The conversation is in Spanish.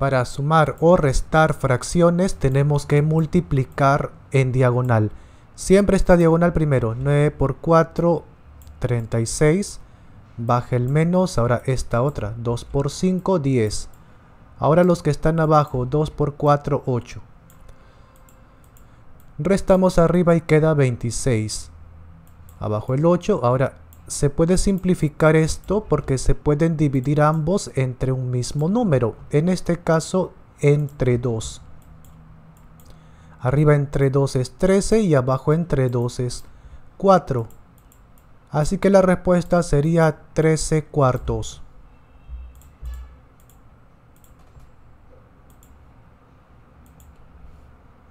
Para sumar o restar fracciones tenemos que multiplicar en diagonal. Siempre está diagonal primero. 9 por 4, 36. Baje el menos, ahora esta otra. 2 por 5, 10. Ahora los que están abajo, 2 por 4, 8. Restamos arriba y queda 26. Abajo el 8, ahora se puede simplificar esto porque se pueden dividir ambos entre un mismo número, en este caso entre 2. Arriba entre 2 es 13 y abajo entre 2 es 4. Así que la respuesta sería 13 cuartos.